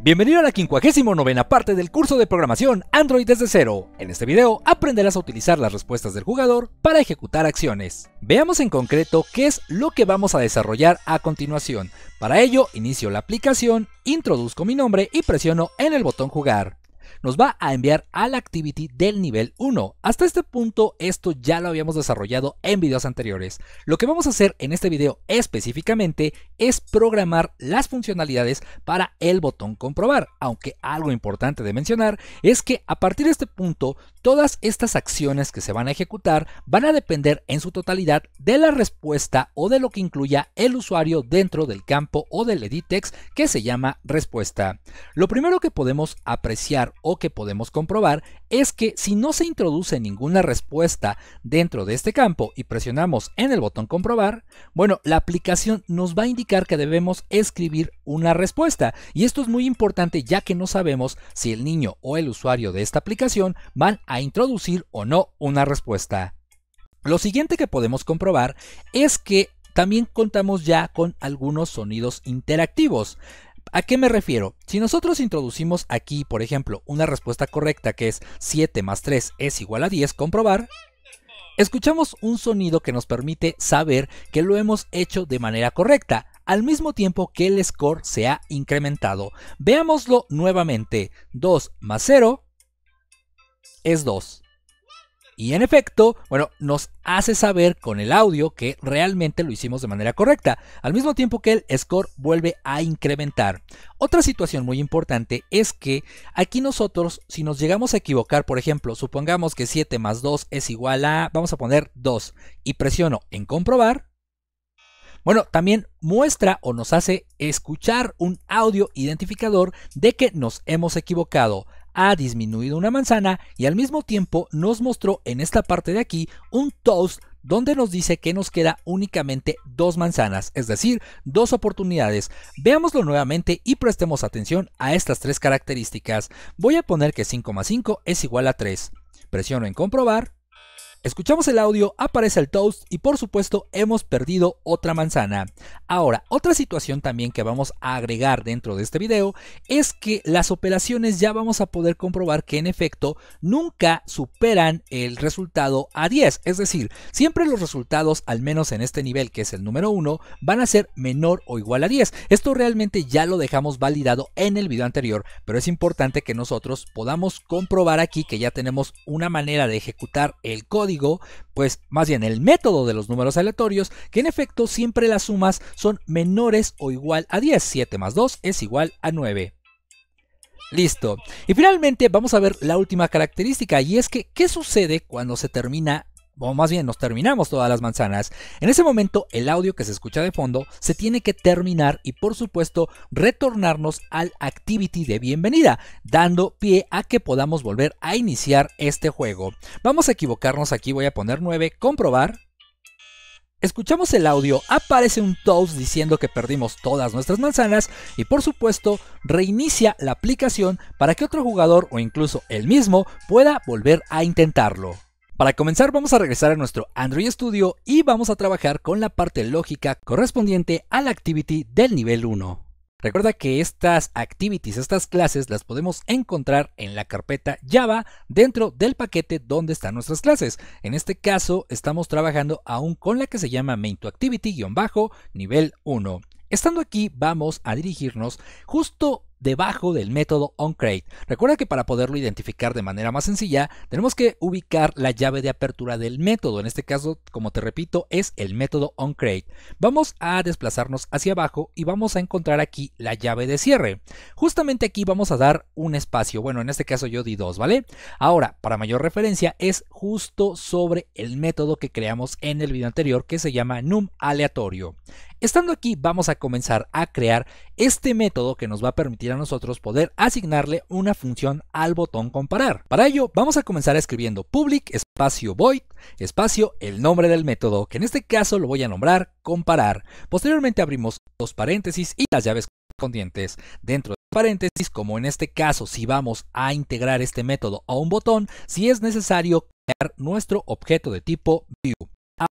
Bienvenido a la 59 parte del curso de programación Android desde cero. En este video aprenderás a utilizar las respuestas del jugador para ejecutar acciones. Veamos en concreto qué es lo que vamos a desarrollar a continuación. Para ello, inicio la aplicación, introduzco mi nombre y presiono en el botón jugar nos va a enviar al activity del nivel 1. Hasta este punto esto ya lo habíamos desarrollado en videos anteriores. Lo que vamos a hacer en este video específicamente es programar las funcionalidades para el botón comprobar, aunque algo importante de mencionar es que a partir de este punto todas estas acciones que se van a ejecutar van a depender en su totalidad de la respuesta o de lo que incluya el usuario dentro del campo o del edit que se llama respuesta. Lo primero que podemos apreciar que podemos comprobar es que si no se introduce ninguna respuesta dentro de este campo y presionamos en el botón comprobar, bueno, la aplicación nos va a indicar que debemos escribir una respuesta y esto es muy importante ya que no sabemos si el niño o el usuario de esta aplicación van a introducir o no una respuesta. Lo siguiente que podemos comprobar es que también contamos ya con algunos sonidos interactivos. ¿A qué me refiero? Si nosotros introducimos aquí, por ejemplo, una respuesta correcta que es 7 más 3 es igual a 10, comprobar, escuchamos un sonido que nos permite saber que lo hemos hecho de manera correcta, al mismo tiempo que el score se ha incrementado. Veámoslo nuevamente, 2 más 0 es 2. Y en efecto, bueno, nos hace saber con el audio que realmente lo hicimos de manera correcta, al mismo tiempo que el score vuelve a incrementar. Otra situación muy importante es que aquí nosotros, si nos llegamos a equivocar, por ejemplo, supongamos que 7 más 2 es igual a, vamos a poner 2, y presiono en comprobar, bueno, también muestra o nos hace escuchar un audio identificador de que nos hemos equivocado ha disminuido una manzana y al mismo tiempo nos mostró en esta parte de aquí un toast donde nos dice que nos queda únicamente dos manzanas, es decir, dos oportunidades. Veámoslo nuevamente y prestemos atención a estas tres características. Voy a poner que 5 5 es igual a 3. Presiono en comprobar Escuchamos el audio, aparece el toast y por supuesto hemos perdido otra manzana. Ahora, otra situación también que vamos a agregar dentro de este video es que las operaciones ya vamos a poder comprobar que en efecto nunca superan el resultado a 10. Es decir, siempre los resultados, al menos en este nivel que es el número 1, van a ser menor o igual a 10. Esto realmente ya lo dejamos validado en el video anterior, pero es importante que nosotros podamos comprobar aquí que ya tenemos una manera de ejecutar el código pues más bien el método de los números aleatorios, que en efecto siempre las sumas son menores o igual a 10, 7 más 2 es igual a 9. Listo. Y finalmente vamos a ver la última característica y es que ¿qué sucede cuando se termina o más bien nos terminamos todas las manzanas, en ese momento el audio que se escucha de fondo se tiene que terminar y por supuesto retornarnos al activity de bienvenida, dando pie a que podamos volver a iniciar este juego. Vamos a equivocarnos aquí, voy a poner 9, comprobar, Escuchamos el audio, aparece un toast diciendo que perdimos todas nuestras manzanas y por supuesto reinicia la aplicación para que otro jugador o incluso el mismo pueda volver a intentarlo. Para comenzar vamos a regresar a nuestro Android Studio y vamos a trabajar con la parte lógica correspondiente a la activity del nivel 1. Recuerda que estas activities, estas clases, las podemos encontrar en la carpeta Java dentro del paquete donde están nuestras clases. En este caso, estamos trabajando aún con la que se llama main nivel 1. Estando aquí, vamos a dirigirnos justo debajo del método onCreate. Recuerda que para poderlo identificar de manera más sencilla, tenemos que ubicar la llave de apertura del método. En este caso, como te repito, es el método onCreate. Vamos a desplazarnos hacia abajo y vamos a encontrar aquí la llave de cierre. Justamente aquí vamos a dar un espacio. Bueno, en este caso yo di dos, ¿vale? Ahora, para mayor referencia, es justo sobre el método que creamos en el video anterior que se llama num aleatorio. Estando aquí, vamos a comenzar a crear este método que nos va a permitir a nosotros poder asignarle una función al botón comparar. Para ello, vamos a comenzar escribiendo public espacio void espacio el nombre del método, que en este caso lo voy a nombrar comparar. Posteriormente abrimos los paréntesis y las llaves correspondientes dentro de paréntesis, como en este caso si vamos a integrar este método a un botón, si es necesario crear nuestro objeto de tipo view.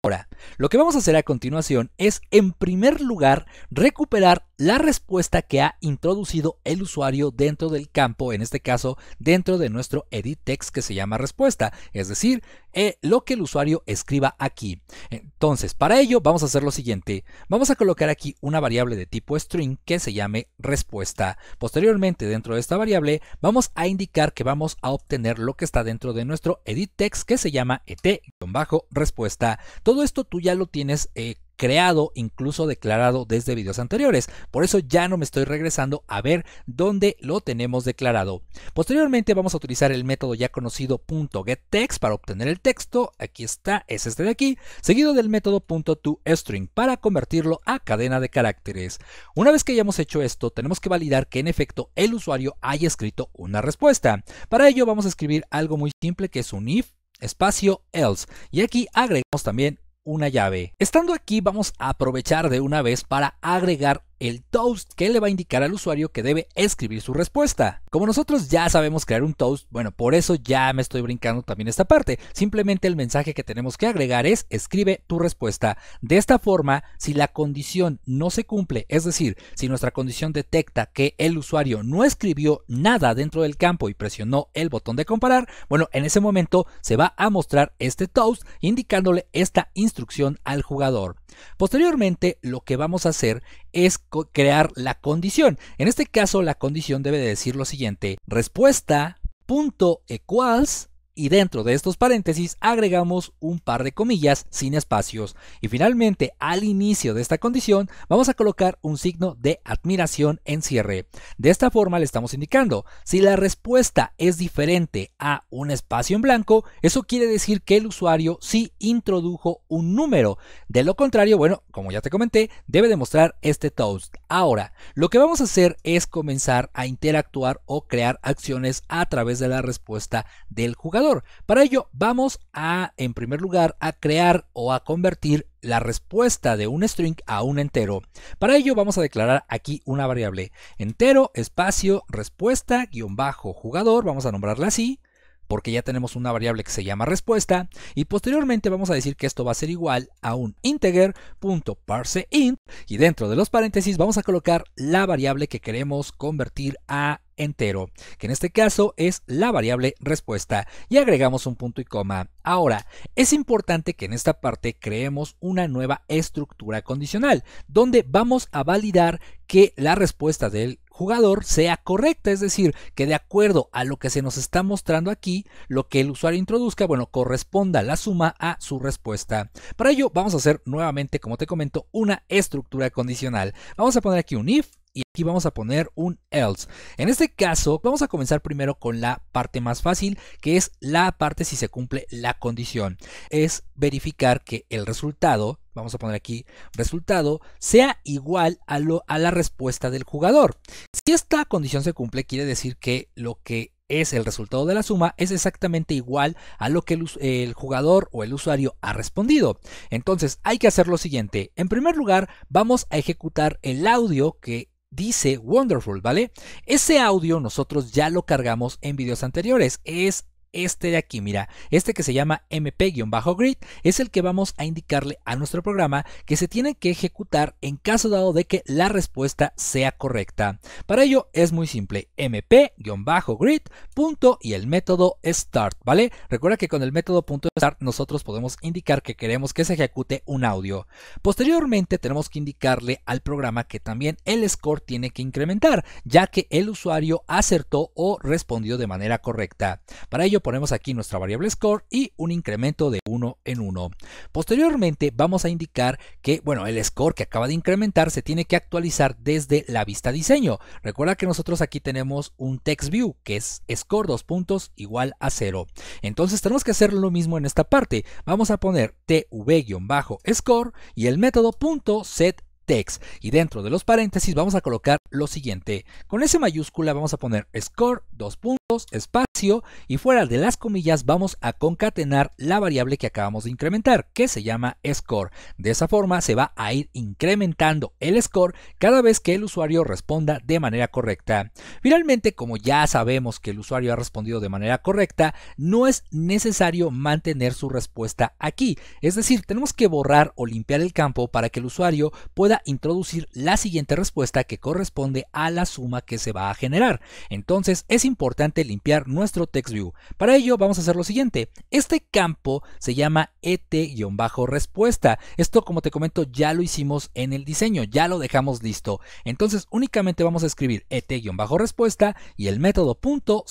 Ahora, lo que vamos a hacer a continuación es, en primer lugar, recuperar la respuesta que ha introducido el usuario dentro del campo, en este caso dentro de nuestro edit text que se llama respuesta, es decir, eh, lo que el usuario escriba aquí. Entonces, para ello vamos a hacer lo siguiente, vamos a colocar aquí una variable de tipo string que se llame respuesta. Posteriormente, dentro de esta variable, vamos a indicar que vamos a obtener lo que está dentro de nuestro edit text que se llama et-respuesta. Todo esto tú ya lo tienes eh, creado, incluso declarado desde videos anteriores. Por eso ya no me estoy regresando a ver dónde lo tenemos declarado. Posteriormente vamos a utilizar el método ya conocido .getText para obtener el texto. Aquí está, es este de aquí, seguido del método .toString para convertirlo a cadena de caracteres. Una vez que hayamos hecho esto, tenemos que validar que en efecto el usuario haya escrito una respuesta. Para ello vamos a escribir algo muy simple que es un if espacio else y aquí agregamos también una llave. Estando aquí vamos a aprovechar de una vez para agregar el toast que le va a indicar al usuario que debe escribir su respuesta. Como nosotros ya sabemos crear un toast, bueno, por eso ya me estoy brincando también esta parte. Simplemente el mensaje que tenemos que agregar es escribe tu respuesta. De esta forma, si la condición no se cumple, es decir, si nuestra condición detecta que el usuario no escribió nada dentro del campo y presionó el botón de comparar, bueno, en ese momento se va a mostrar este toast indicándole esta instrucción al jugador. Posteriormente, lo que vamos a hacer es crear la condición. En este caso, la condición debe decir lo siguiente: respuesta punto equals y dentro de estos paréntesis agregamos un par de comillas sin espacios. Y finalmente, al inicio de esta condición, vamos a colocar un signo de admiración en cierre. De esta forma le estamos indicando, si la respuesta es diferente a un espacio en blanco, eso quiere decir que el usuario sí introdujo un número. De lo contrario, bueno, como ya te comenté, debe demostrar este toast. Ahora, lo que vamos a hacer es comenzar a interactuar o crear acciones a través de la respuesta del jugador. Para ello vamos a, en primer lugar, a crear o a convertir la respuesta de un string a un entero. Para ello vamos a declarar aquí una variable entero, espacio, respuesta, guión bajo, jugador, vamos a nombrarla así porque ya tenemos una variable que se llama respuesta y posteriormente vamos a decir que esto va a ser igual a un integer.parseInt y dentro de los paréntesis vamos a colocar la variable que queremos convertir a entero, que en este caso es la variable respuesta, y agregamos un punto y coma. Ahora, es importante que en esta parte creemos una nueva estructura condicional, donde vamos a validar que la respuesta del jugador sea correcta, es decir, que de acuerdo a lo que se nos está mostrando aquí, lo que el usuario introduzca, bueno, corresponda la suma a su respuesta. Para ello vamos a hacer nuevamente, como te comento, una estructura condicional. Vamos a poner aquí un if, y aquí vamos a poner un else. En este caso, vamos a comenzar primero con la parte más fácil, que es la parte si se cumple la condición. Es verificar que el resultado, vamos a poner aquí resultado, sea igual a, lo, a la respuesta del jugador. Si esta condición se cumple, quiere decir que lo que es el resultado de la suma es exactamente igual a lo que el, el, jugador o el usuario ha respondido. Entonces hay que hacer lo siguiente. En primer lugar vamos a ejecutar el audio que dice Wonderful, ¿vale? Ese audio nosotros ya lo cargamos en videos anteriores. Es este de aquí, mira, este que se llama mp-grid es el que vamos a indicarle a nuestro programa que se tiene que ejecutar en caso dado de que la respuesta sea correcta. Para ello es muy simple, mp-grid punto y el método start, ¿vale? Recuerda que con el método punto .start nosotros podemos indicar que queremos que se ejecute un audio. Posteriormente tenemos que indicarle al programa que también el score tiene que incrementar, ya que el usuario acertó o respondió de manera correcta. Para ello ponemos aquí nuestra variable score y un incremento de 1 en 1. Posteriormente vamos a indicar que, bueno, el score que acaba de incrementar se tiene que actualizar desde la vista diseño. Recuerda que nosotros aquí tenemos un text view que es score dos puntos igual a 0. Entonces tenemos que hacer lo mismo en esta parte. Vamos a poner tv-score y el método punto set text y dentro de los paréntesis vamos a colocar lo siguiente. Con ese mayúscula vamos a poner score, dos puntos, espacio y fuera de las comillas vamos a concatenar la variable que acabamos de incrementar que se llama score. De esa forma se va a ir incrementando el score cada vez que el usuario responda de manera correcta. Finalmente, como ya sabemos que el usuario ha respondido de manera correcta, no es necesario mantener su respuesta aquí. Es decir, tenemos que borrar o limpiar el campo para que el usuario pueda introducir la siguiente respuesta que corresponde a la suma que se va a generar. Entonces es importante limpiar nuestro TextView. Para ello vamos a hacer lo siguiente. Este campo se llama et-respuesta. Esto como te comento ya lo hicimos en el diseño, ya lo dejamos listo. Entonces únicamente vamos a escribir et-respuesta y el método punto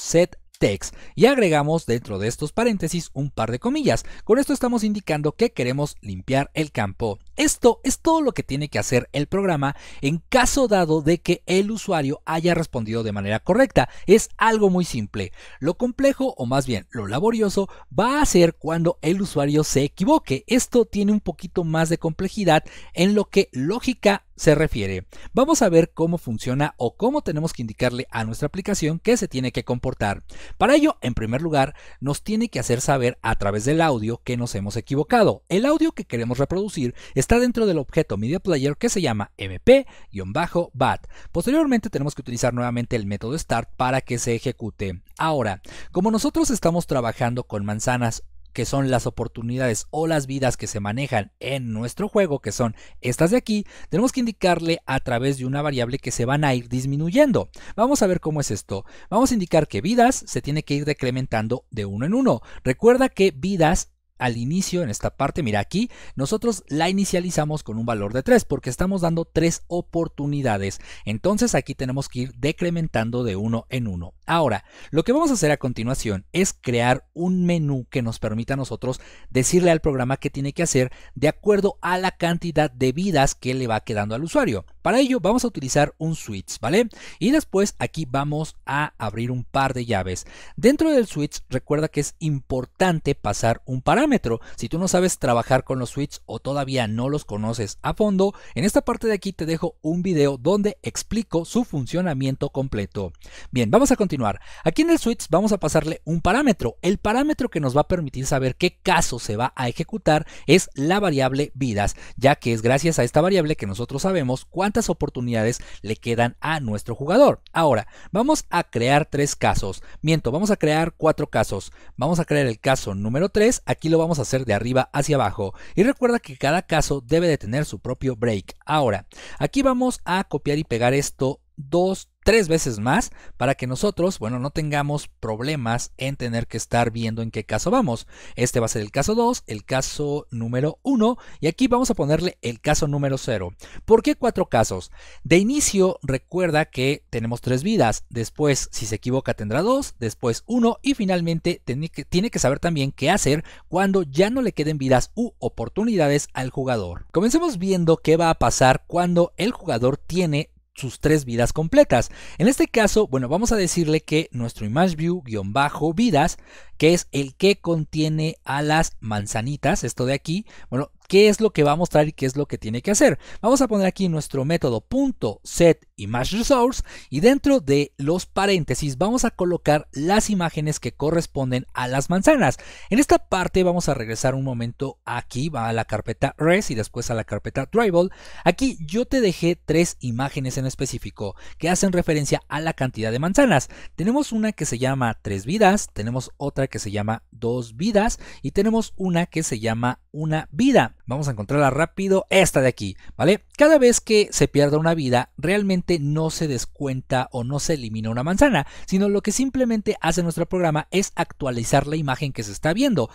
y agregamos dentro de estos paréntesis un par de comillas. Con esto estamos indicando que queremos limpiar el campo esto es todo lo que tiene que hacer el programa en caso dado de que el usuario haya respondido de manera correcta. Es algo muy simple. Lo complejo o más bien lo laborioso va a ser cuando el usuario se equivoque. Esto tiene un poquito más de complejidad en lo que lógica se refiere. Vamos a ver cómo funciona o cómo tenemos que indicarle a nuestra aplicación que se tiene que comportar. Para ello, en primer lugar, nos tiene que hacer saber a través del audio que nos hemos equivocado. El audio que queremos reproducir es está dentro del objeto media player que se llama mp-bat. Posteriormente tenemos que utilizar nuevamente el método start para que se ejecute. Ahora, como nosotros estamos trabajando con manzanas que son las oportunidades o las vidas que se manejan en nuestro juego, que son estas de aquí, tenemos que indicarle a través de una variable que se van a ir disminuyendo. Vamos a ver cómo es esto. Vamos a indicar que vidas se tiene que ir decrementando de uno en uno. Recuerda que vidas al inicio, en esta parte, mira aquí, nosotros la inicializamos con un valor de 3 porque estamos dando 3 oportunidades. Entonces aquí tenemos que ir decrementando de uno en uno. Ahora, lo que vamos a hacer a continuación es crear un menú que nos permita a nosotros decirle al programa qué tiene que hacer de acuerdo a la cantidad de vidas que le va quedando al usuario. Para ello vamos a utilizar un switch, ¿vale? Y después aquí vamos a abrir un par de llaves. Dentro del switch recuerda que es importante pasar un parámetro. Si tú no sabes trabajar con los switches o todavía no los conoces a fondo, en esta parte de aquí te dejo un video donde explico su funcionamiento completo. Bien, vamos a continuar. Aquí en el switch vamos a pasarle un parámetro. El parámetro que nos va a permitir saber qué caso se va a ejecutar es la variable vidas, ya que es gracias a esta variable que nosotros sabemos cuánto oportunidades le quedan a nuestro jugador. Ahora, vamos a crear tres casos. Miento, vamos a crear cuatro casos. Vamos a crear el caso número 3. Aquí lo vamos a hacer de arriba hacia abajo. Y recuerda que cada caso debe de tener su propio break. Ahora, aquí vamos a copiar y pegar esto dos tres veces más para que nosotros, bueno, no tengamos problemas en tener que estar viendo en qué caso vamos. Este va a ser el caso 2, el caso número 1 y aquí vamos a ponerle el caso número 0. ¿Por qué cuatro casos? De inicio recuerda que tenemos tres vidas, después si se equivoca tendrá dos, después uno y finalmente tiene que, saber también qué hacer cuando ya no le queden vidas u oportunidades al jugador. Comencemos viendo qué va a pasar cuando el jugador tiene sus tres vidas completas. En este caso, bueno, vamos a decirle que nuestro ImageView-vidas, que es el que contiene a las manzanitas, esto de aquí, bueno, qué es lo que va a mostrar y qué es lo que tiene que hacer. Vamos a poner aquí nuestro método punto set Image Resource y dentro de los paréntesis vamos a colocar las imágenes que corresponden a las manzanas. En esta parte vamos a regresar un momento aquí, va a la carpeta Res y después a la carpeta tribal Aquí yo te dejé tres imágenes en específico que hacen referencia a la cantidad de manzanas. Tenemos una que se llama tres vidas, tenemos otra que se llama dos vidas y tenemos una que se llama una vida. Vamos a encontrarla rápido, esta de aquí, ¿vale? Cada vez que se pierda una vida, realmente no se descuenta o no se elimina una manzana, sino lo que simplemente hace nuestro programa es actualizar la imagen que se está viendo.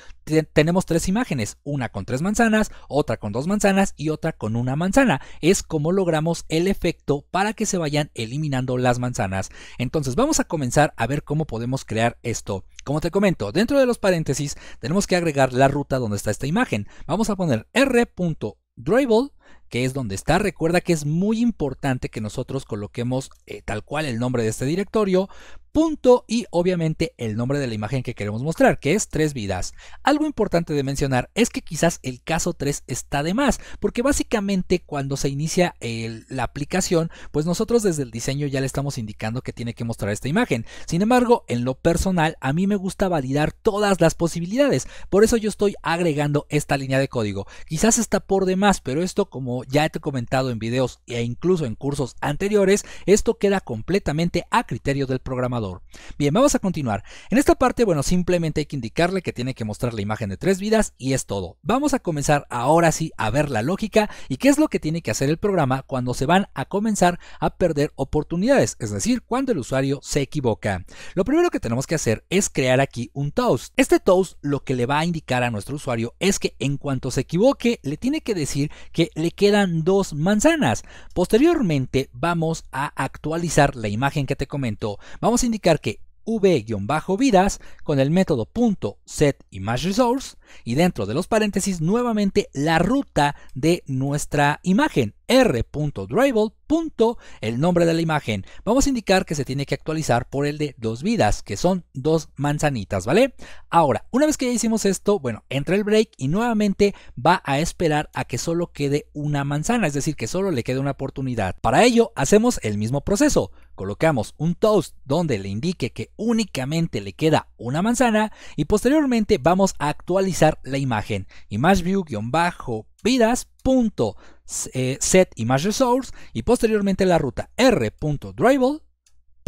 tenemos tres imágenes, una con tres manzanas, otra con dos manzanas y otra con una manzana. Es como logramos el efecto para que se vayan eliminando las manzanas. Entonces vamos a comenzar a ver cómo podemos crear esto. Como te comento, dentro de los paréntesis tenemos que agregar la ruta donde está esta imagen. Vamos a poner r.dribble que es donde está. Recuerda que es muy importante que nosotros coloquemos eh, tal cual el nombre de este directorio punto y obviamente el nombre de la imagen que queremos mostrar, que es tres vidas. Algo importante de mencionar es que quizás el caso 3 está de más, porque básicamente cuando se inicia la aplicación, pues nosotros desde el diseño ya le estamos indicando que tiene que mostrar esta imagen. Sin embargo, en lo personal, a mí me gusta validar todas las posibilidades, por eso yo estoy agregando esta línea de código. Quizás está por demás, pero esto como ya te he comentado en videos e incluso en cursos anteriores, esto queda completamente a criterio del programador. Bien, vamos a continuar. En esta parte, bueno, simplemente hay que indicarle que tiene que mostrar la imagen de tres vidas y es todo. Vamos a comenzar ahora sí a ver la lógica y qué es lo que tiene que hacer el programa cuando se van a comenzar a perder oportunidades, es decir, cuando el usuario se equivoca. Lo primero que tenemos que hacer es crear aquí un toast. Este toast lo que le va a indicar a nuestro usuario es que en cuanto se equivoque, le tiene que decir que le quedan dos manzanas. Posteriormente vamos a actualizar la imagen que te comento. Vamos a indicar que v-vidas con el método punto set resource y dentro de los paréntesis nuevamente la ruta de nuestra imagen punto el nombre de la imagen. Vamos a indicar que se tiene que actualizar por el de dos vidas, que son dos manzanitas, ¿vale? Ahora, una vez que ya hicimos esto, bueno, entra el break y nuevamente va a esperar a que solo quede una manzana, es decir, que solo le quede una oportunidad. Para ello, hacemos el mismo proceso colocamos un toast donde le indique que únicamente le queda una manzana y posteriormente vamos a actualizar la imagen imageview eh, image resource y posteriormente la ruta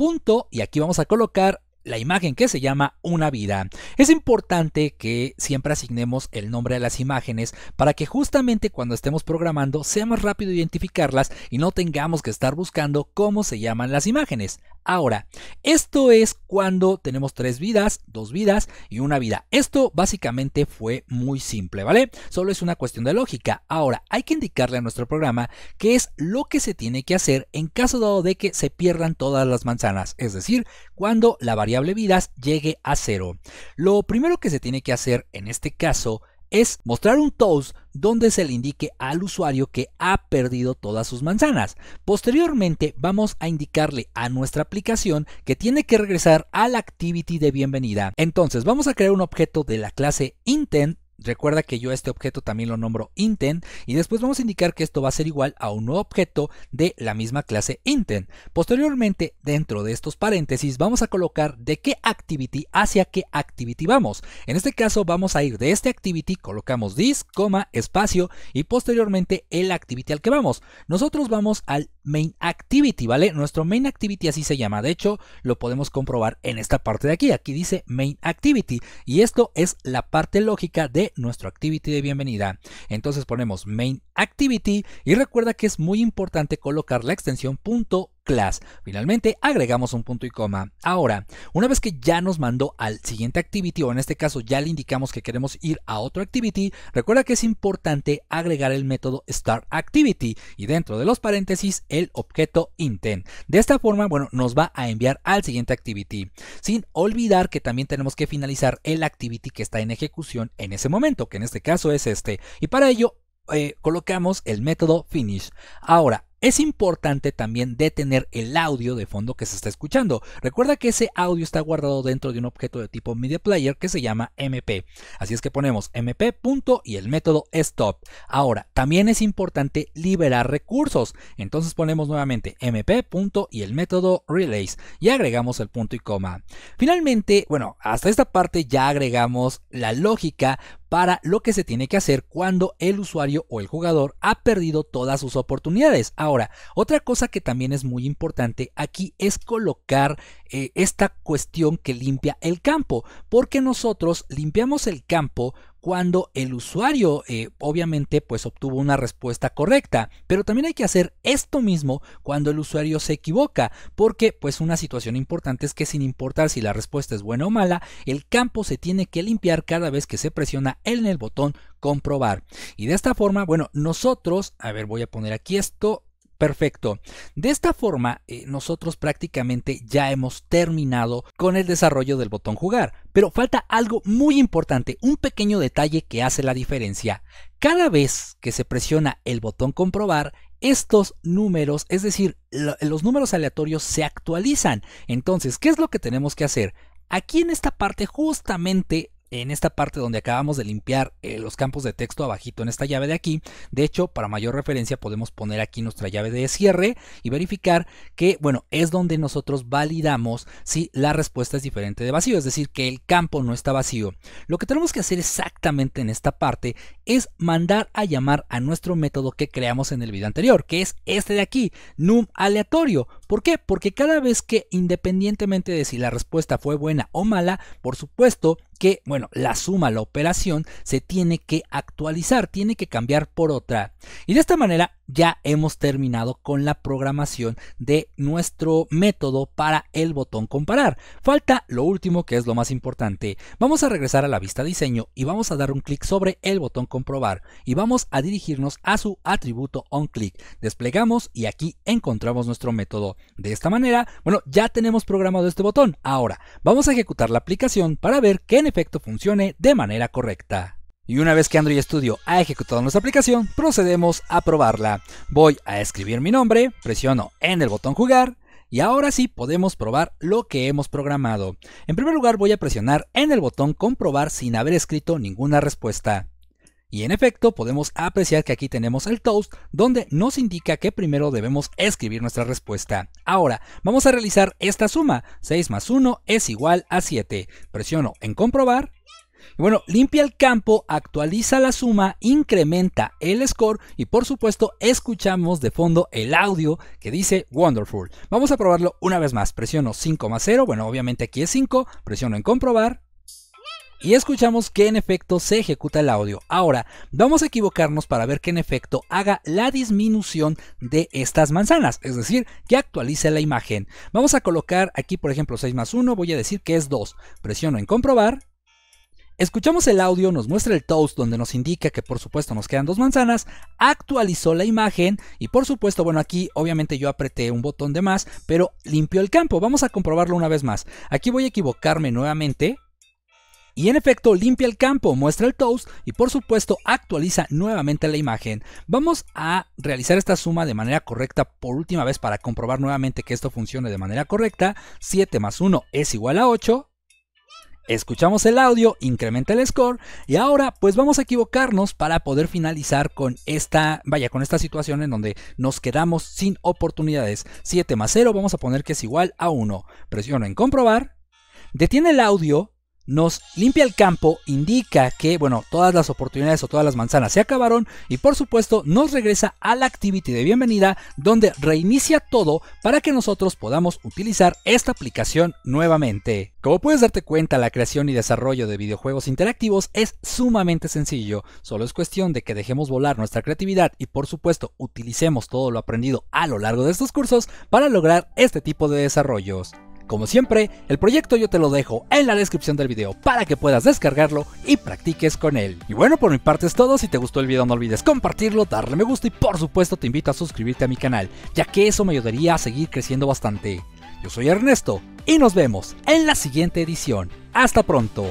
punto, y aquí vamos a colocar la imagen que se llama Una vida. Es importante que siempre asignemos el nombre a las imágenes para que justamente cuando estemos programando sea más rápido identificarlas y no tengamos que estar buscando cómo se llaman las imágenes. Ahora, esto es cuando tenemos tres vidas, dos vidas y una vida. Esto básicamente fue muy simple, ¿vale? Solo es una cuestión de lógica. Ahora, hay que indicarle a nuestro programa qué es lo que se tiene que hacer en caso dado de que se pierdan todas las manzanas, es decir, cuando la variable vidas llegue a cero. Lo primero que se tiene que hacer en este caso es mostrar un toast donde se le indique al usuario que ha perdido todas sus manzanas. Posteriormente vamos a indicarle a nuestra aplicación que tiene que regresar al activity de bienvenida. Entonces vamos a crear un objeto de la clase intent Recuerda que yo a este objeto también lo nombro intent y después vamos a indicar que esto va a ser igual a un nuevo objeto de la misma clase intent. Posteriormente, dentro de estos paréntesis, vamos a colocar de qué activity hacia qué activity vamos. En este caso vamos a ir de este activity, colocamos this, coma, espacio y posteriormente el activity al que vamos. Nosotros vamos al main activity, ¿vale? Nuestro main activity así se llama. De hecho, lo podemos comprobar en esta parte de aquí. Aquí dice main activity y esto es la parte lógica de nuestro activity de bienvenida. Entonces ponemos main activity y recuerda que es muy importante colocar la extensión punto class. Finalmente agregamos un punto y coma. Ahora, una vez que ya nos mandó al siguiente activity o en este caso ya le indicamos que queremos ir a otro activity, recuerda que es importante agregar el método start activity y dentro de los paréntesis el objeto intent. De esta forma, bueno, nos va a enviar al siguiente activity. Sin olvidar que también tenemos que finalizar el activity que está en ejecución en ese momento, que en este caso es este. Y para ello eh, colocamos el método finish. Ahora, es importante también detener el audio de fondo que se está escuchando. Recuerda que ese audio está guardado dentro de un objeto de tipo media player que se llama mp. Así es que ponemos mp. Punto y el método stop. Ahora, también es importante liberar recursos. Entonces ponemos nuevamente mp. Punto y el método relays y agregamos el punto y coma. Finalmente, bueno, hasta esta parte ya agregamos la lógica para lo que se tiene que hacer cuando el usuario o el jugador ha perdido todas sus oportunidades. Ahora, otra cosa que también es muy importante aquí es colocar eh, esta cuestión que limpia el campo, porque nosotros limpiamos el campo cuando el usuario eh, obviamente pues obtuvo una respuesta correcta pero también hay que hacer esto mismo cuando el usuario se equivoca porque pues una situación importante es que sin importar si la respuesta es buena o mala el campo se tiene que limpiar cada vez que se presiona en el botón comprobar y de esta forma bueno nosotros a ver voy a poner aquí esto Perfecto. De esta forma, eh, nosotros prácticamente ya hemos terminado con el desarrollo del botón jugar, pero falta algo muy importante, un pequeño detalle que hace la diferencia. Cada vez que se presiona el botón comprobar, estos números, es decir, los números aleatorios se actualizan. Entonces, ¿qué es lo que tenemos que hacer? Aquí en esta parte justamente en esta parte donde acabamos de limpiar eh, los campos de texto abajito en esta llave de aquí. De hecho, para mayor referencia podemos poner aquí nuestra llave de cierre y verificar que, bueno, es donde nosotros validamos si la respuesta es diferente de vacío, es decir, que el campo no está vacío. Lo que tenemos que hacer exactamente en esta parte es mandar a llamar a nuestro método que creamos en el video anterior, que es este de aquí, num aleatorio. ¿Por qué? Porque cada vez que independientemente de si la respuesta fue buena o mala, por supuesto, que, bueno, la suma, la operación, se tiene que actualizar, tiene que cambiar por otra. Y de esta manera ya hemos terminado con la programación de nuestro método para el botón comparar. Falta lo último que es lo más importante. Vamos a regresar a la vista diseño y vamos a dar un clic sobre el botón comprobar y vamos a dirigirnos a su atributo onClick. Desplegamos y aquí encontramos nuestro método. De esta manera, bueno, ya tenemos programado este botón. Ahora, vamos a ejecutar la aplicación para ver que en efecto funcione de manera correcta. Y una vez que Android Studio ha ejecutado nuestra aplicación, procedemos a probarla. Voy a escribir mi nombre, presiono en el botón jugar y ahora sí podemos probar lo que hemos programado. En primer lugar voy a presionar en el botón comprobar sin haber escrito ninguna respuesta. Y en efecto podemos apreciar que aquí tenemos el toast donde nos indica que primero debemos escribir nuestra respuesta. Ahora vamos a realizar esta suma. 6 más 1 es igual a 7. Presiono en comprobar bueno, limpia el campo, actualiza la suma, incrementa el score y por supuesto escuchamos de fondo el audio que dice Wonderful. Vamos a probarlo una vez más. Presiono 5 más 0, bueno, obviamente aquí es 5, presiono en comprobar. Y escuchamos que en efecto se ejecuta el audio. Ahora, vamos a equivocarnos para ver que en efecto haga la disminución de estas manzanas, es decir, que actualice la imagen. Vamos a colocar aquí, por ejemplo, 6 más 1, voy a decir que es 2. Presiono en comprobar Escuchamos el audio, nos muestra el toast donde nos indica que por supuesto nos quedan dos manzanas, actualizó la imagen y por supuesto, bueno, aquí obviamente yo apreté un botón de más, pero limpió el campo. Vamos a comprobarlo una vez más. Aquí voy a equivocarme nuevamente. Y en efecto limpia el campo, muestra el toast y por supuesto actualiza nuevamente la imagen. Vamos a realizar esta suma de manera correcta por última vez para comprobar nuevamente que esto funcione de manera correcta. 7 más 1 es igual a 8. Escuchamos el audio, incrementa el score y ahora pues vamos a equivocarnos para poder finalizar con esta, vaya, con esta situación en donde nos quedamos sin oportunidades. 7 más 0 vamos a poner que es igual a 1. Presiono en comprobar. Detiene el audio nos limpia el campo, indica que, bueno, todas las oportunidades o todas las manzanas se acabaron y por supuesto nos regresa a la activity de bienvenida donde reinicia todo para que nosotros podamos utilizar esta aplicación nuevamente. Como puedes darte cuenta, la creación y desarrollo de videojuegos interactivos es sumamente sencillo, solo es cuestión de que dejemos volar nuestra creatividad y por supuesto utilicemos todo lo aprendido a lo largo de estos cursos para lograr este tipo de desarrollos. Como siempre, el proyecto yo te lo dejo en la descripción del video para que puedas descargarlo y practiques con él. Y bueno, por mi parte es todo, si te gustó el video no olvides compartirlo, darle me gusta y por supuesto te invito a suscribirte a mi canal, ya que eso me ayudaría a seguir creciendo bastante. Yo soy Ernesto y nos vemos en la siguiente edición. Hasta pronto.